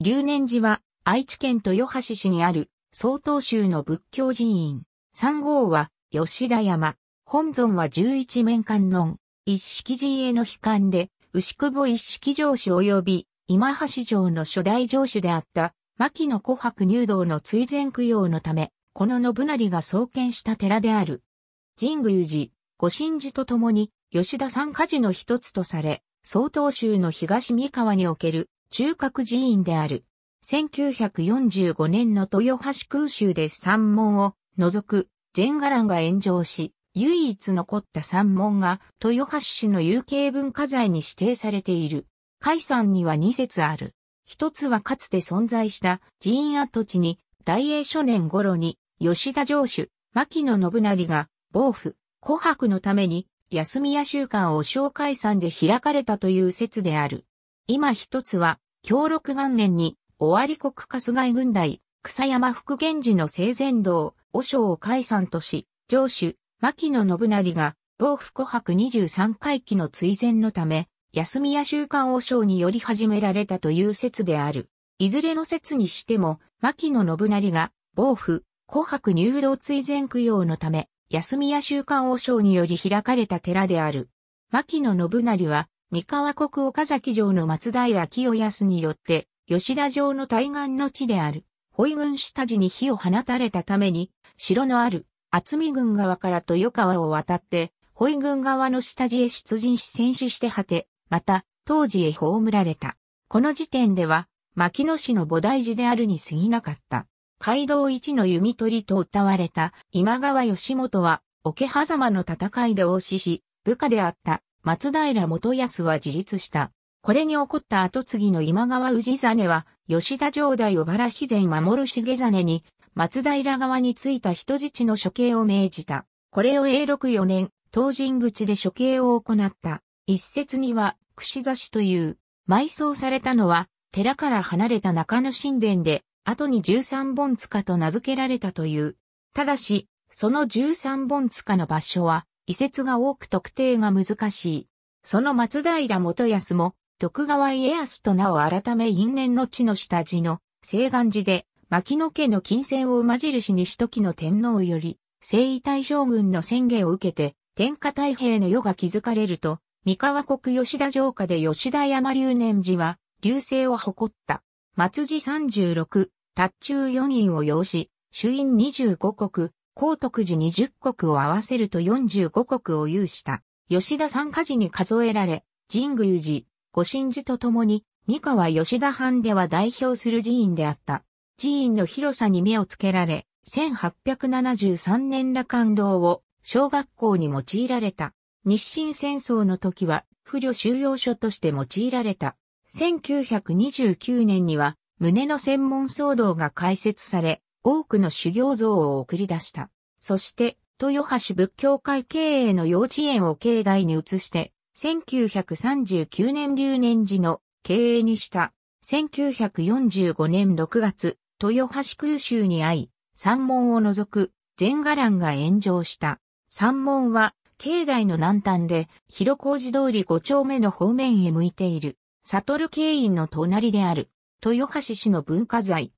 留年寺は愛知県豊橋市にある曹洞宗の仏教寺院。三号は吉田山。本尊は十一面観音。一式寺への悲観で、牛久保一式城主及び今橋城の初代城主であった牧野琥珀入道の追善供養のため、この信成が創建した寺である。神宮寺、御神寺とともに吉田三家寺の一つとされ、曹洞宗の東三河における中核寺院である。1945年の豊橋空襲で山門を除く全伽藍が炎上し、唯一残った山門が豊橋市の有形文化財に指定されている。解散には二節ある。一つはかつて存在した寺院跡地に大英初年頃に吉田城主、牧野信成が暴府、琥珀のために休み屋習慣を小海山で開かれたという説である。今一つは、協力元年に、尾張国春日井軍大、草山福源氏の生前道、和尚を解散とし、上主、牧野信成が、防府琥珀十三回帰の追善のため、休みや週刊和尚により始められたという説である。いずれの説にしても、牧野信成が、防府、琥珀入道追善供養のため、休みや週刊和尚により開かれた寺である。牧野信成は、三河国岡崎城の松平清康によって、吉田城の対岸の地である、保軍下地に火を放たれたために、城のある、厚見軍側から豊川を渡って、保軍側の下地へ出陣し戦死して果て、また、当時へ葬られた。この時点では、牧野市の菩提寺であるに過ぎなかった。街道一の弓取りと謳われた今川義元は、桶狭間の戦いで応死し、部下であった松平元康は自立した。これに起こった後継ぎの今川氏真は、吉田城代を原肥前守重真に、松平側についた人質の処刑を命じた。これを永禄4年、東神口で処刑を行った。一説には、串刺しという、埋葬されたのは、寺から離れた中野神殿で、後に13本塚と名付けられたという。ただし、その13本塚の場所は、移設が多く特定が難しい。その松平元康も、徳川家康と名を改め因縁の地の下地の西岸寺で、牧野家の金銭を馬印にしときの天皇より、征夷大将軍の宣言を受けて、天下太平の世が築かれると、三河国吉田城下で吉田山流年寺は、流星を誇った。松寺三十六、達中四人を要し、主因十五国、高徳寺20国を合わせると45国を有した、吉田参加寺に数えられ、神宮寺、御神寺とともに、三河吉田藩では代表する寺院であった。寺院の広さに目をつけられ、1873年羅漢堂を小学校に用いられた。日清戦争の時は不慮収容所として用いられた。1929年には胸の専門騒動が開設され、多くの修行像を送り出した。そして、豊橋仏教会経営の幼稚園を境内に移して、1939年留年時の経営にした。1945年6月、豊橋空襲に遭い、山門を除く全伽藍が炎上した。山門は、境内の南端で、広小路通り5丁目の方面へ向いている、悟る経院の隣である、豊橋市の文化財、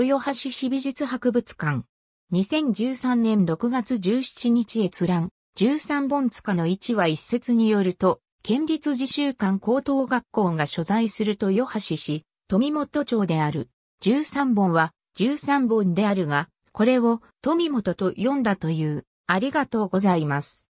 豊橋市美術博物館。2013年6月17日閲覧。13本塚の1は一説によると、県立自習館高等学校が所在する豊橋市、富本町である。13本は13本であるが、これを富本と読んだという。ありがとうございます。